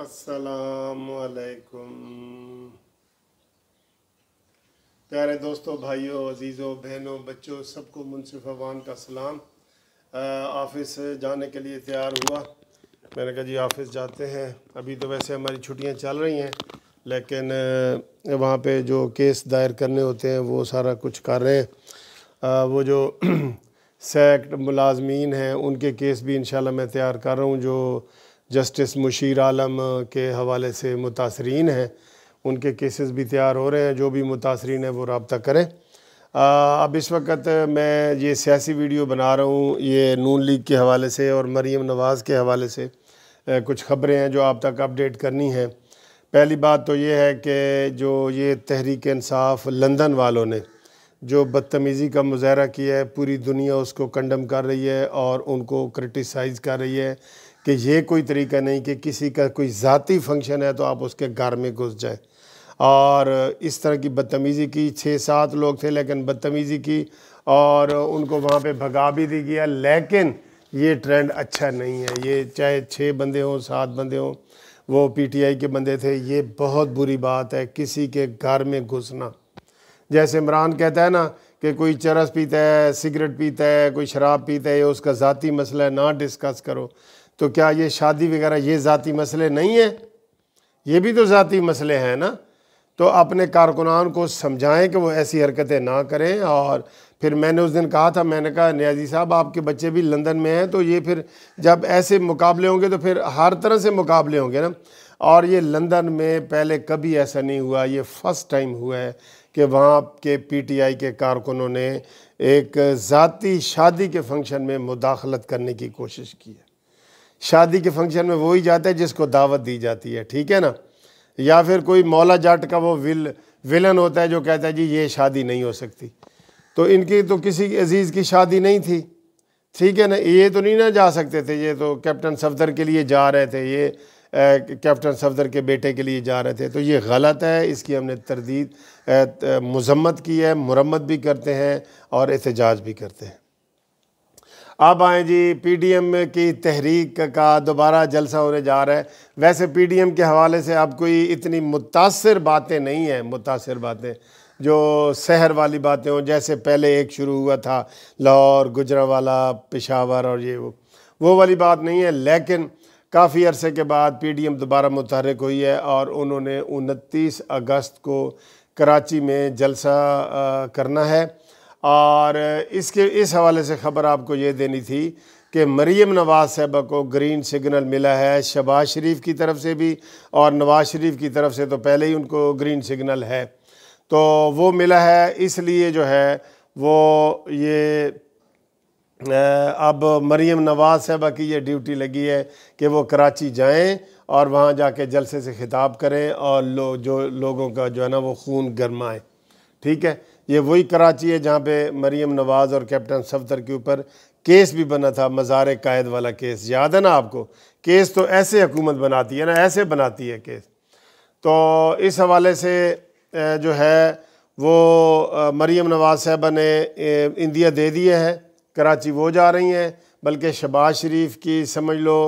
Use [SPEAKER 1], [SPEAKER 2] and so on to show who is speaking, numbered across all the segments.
[SPEAKER 1] असलकुम प्यारे दोस्तों भाइयों अजीज़ों बहनों बच्चों सबको मुनसिफ अवान का सलाम ऑफिस जाने के लिए तैयार हुआ मैंने कहा जी ऑफिस जाते हैं अभी तो वैसे हमारी छुट्टियां चल रही हैं लेकिन वहाँ पे जो केस दायर करने होते हैं वो सारा कुछ कर रहे हैं वो जो सेक्ट मुलाजमीन हैं उनके केस भी इन मैं तैयार कर रहा हूँ जो जस्टिस मुशीर आलम के हवाले से मुतासरीन हैं उनके केसेस भी तैयार हो रहे हैं जो भी मुतासरीन है वो रबता करें आ, अब इस वक्त मैं ये सियासी वीडियो बना रहा हूँ ये नून लीग के हवाले से और मरीम नवाज़ के हवाले से ए, कुछ ख़बरें हैं जो आप तक अपडेट करनी हैं पहली बात तो ये है कि जो ये तहरीक इंसाफ लंदन वालों ने जो बदतमीज़ी का मुजाहरा किया है पूरी दुनिया उसको कंडम कर रही है और उनको क्रिटिसाइज़ कर रही है कि ये कोई तरीका नहीं कि किसी का कोई ज़ाती फंक्शन है तो आप उसके घर में घुस जाए और इस तरह की बदतमीज़ी की छः सात लोग थे लेकिन बदतमीज़ी की और उनको वहाँ पे भगा भी दी गया लेकिन ये ट्रेंड अच्छा नहीं है ये चाहे छः बंदे हों सात बंदे हों वो पीटीआई के बंदे थे ये बहुत बुरी बात है किसी के घर में घुसना जैसे इमरान कहता है ना कि कोई चरस पीता है सिगरेट पीता है कोई शराब पीता है ये उसका ज़ाती मसला है ना डिस्कस करो तो क्या ये शादी वगैरह ये ज़ाती मसले नहीं हैं ये भी तो ज़ाती मसले हैं ना तो अपने कारकुनान को समझाएं कि वो ऐसी हरकतें ना करें और फिर मैंने उस दिन कहा था मैंने कहा न्याजी साहब आपके बच्चे भी लंदन में हैं तो ये फिर जब ऐसे मुकाबले होंगे तो फिर हर तरह से मुकाबले होंगे ना और ये लंदन में पहले कभी ऐसा नहीं हुआ ये फ़र्स्ट टाइम हुआ है कि वहाँ के पीटीआई के कारकुनों ने एक ज़ाती शादी के फंक्शन में मुदाखलत करने की कोशिश की है शादी के फंक्शन में वही जाता है जिसको दावत दी जाती है ठीक है ना या फिर कोई मौला जाट का वो विल विलन होता है जो कहता है जी ये शादी नहीं हो सकती तो इनकी तो किसी अजीज़ की शादी नहीं थी ठीक है ना ये तो नहीं ना जा सकते थे ये तो कैप्टन सफदर के लिए जा रहे थे ये कैप्टन सफदर के बेटे के लिए जा रहे थे तो ये गलत है इसकी हमने तरदीद मजम्मत की है मुरम्मत भी करते हैं और एहतजाज भी करते हैं अब आए जी पीडीएम की तहरीक का दोबारा जलसा होने जा रहा है वैसे पीडीएम के हवाले से अब कोई इतनी मुतासर बातें नहीं हैं मुतासर बातें जो शहर वाली बातें हों जैसे पहले एक शुरू हुआ था लाहौर गुजरावाला पेशावर और ये वो वो वाली बात नहीं है लेकिन काफ़ी अरसे के बाद पीडीएम दोबारा मुतहरक हुई है और उन्होंने उनतीस अगस्त को कराची में जलसा करना है और इसके इस हवाले से ख़बर आपको ये देनी थी कि मरीम नवाज़ साहबा को ग्रीन सिग्नल मिला है शबाज शरीफ की तरफ से भी और नवाज़ शरीफ की तरफ से तो पहले ही उनको ग्रीन सिग्नल है तो वो मिला है इसलिए जो है वो ये अब मरीम नवाज़ साहबा की ये ड्यूटी लगी है कि वो कराची जाएं और वहाँ जाके जलसे से खिताब करें और लो जो लोगों का जो है ना वो खून गरमाएँ ठीक है ये वही कराची है जहाँ पे मरीम नवाज़ और कैप्टन सफदर के ऊपर केस भी बना था मज़ार कायद वाला केस याद है ना आपको केस तो ऐसे हुकूमत बनाती है ना ऐसे बनाती है केस तो इस हवाले से जो है वो मरीम नवाज़ साहबा ने इंदिया दे दिए है कराची वो जा रही हैं बल्कि शबाज शरीफ की समझ लो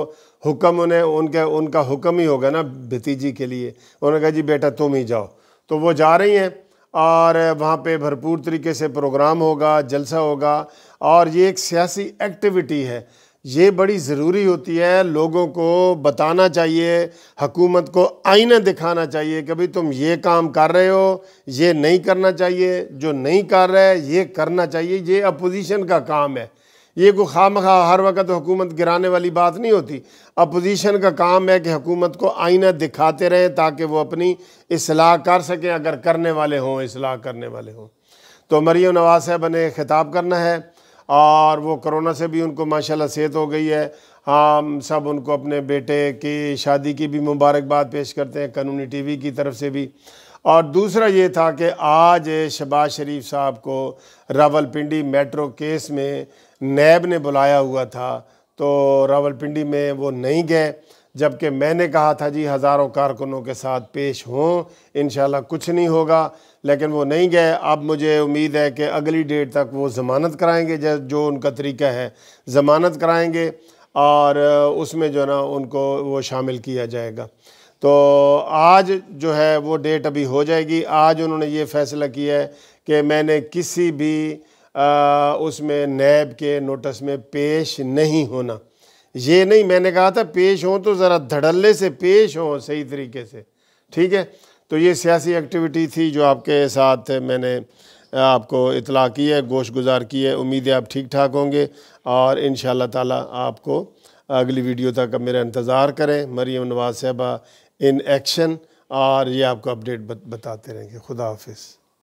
[SPEAKER 1] हुक्म उन्हें उनके उनका हुक्म ही होगा ना भतीजी के लिए उन्होंने कहा जी बेटा तुम ही जाओ तो वो जा रही हैं और वहाँ पे भरपूर तरीके से प्रोग्राम होगा जलसा होगा और ये एक सियासी एक्टिविटी है ये बड़ी ज़रूरी होती है लोगों को बताना चाहिए हकूमत को आईना दिखाना चाहिए कि भाई तुम ये काम कर रहे हो ये नहीं करना चाहिए जो नहीं कर रहा है ये करना चाहिए ये अपोजिशन का काम है ये को खाम खा हर वक्त हुकूमत गिराने वाली बात नहीं होती अपोजिशन का काम है कि हुकूमत को आईना दिखाते रहें ताकि वो अपनी असलाह कर सकें अगर करने वाले हों असलाह करने वाले हों तो मरियम नवाज साहब ने खिताब करना है और वो करोना से भी उनको माशाल्लाह सेहत हो गई है हम सब उनको अपने बेटे की शादी की भी मुबारकबाद पेश करते हैं टी टीवी की तरफ से भी और दूसरा ये था कि आज शबाज शरीफ साहब को रावलपिंडी मेट्रो केस में नैब ने बुलाया हुआ था तो रावलपिंडी में वो नहीं गए जबकि मैंने कहा था जी हज़ारों कारकुनों के साथ पेश हों इन कुछ नहीं होगा लेकिन वो नहीं गए अब मुझे उम्मीद है कि अगली डेट तक वो ज़मानत कराएंगे जो उनका तरीका है ज़मानत कराएंगे और उसमें जो है ना उनको वो शामिल किया जाएगा तो आज जो है वो डेट अभी हो जाएगी आज उन्होंने ये फैसला किया है कि मैंने किसी भी उसमें नैब के नोटिस में पेश नहीं होना ये नहीं मैंने कहा था पेश हों तो ज़रा धड़ल्ले से पेश हों सही तरीके से ठीक है तो ये सियासी एक्टिविटी थी जो आपके साथ मैंने आपको इतला की है गोश गुजार की है उम्मीद है आप ठीक ठाक होंगे और इन ताला आपको अगली वीडियो तक मेरा इंतज़ार करें मरीम नवाज साहबा इन एक्शन और ये आपको अपडेट बताते रहेंगे खुदा हाफिज़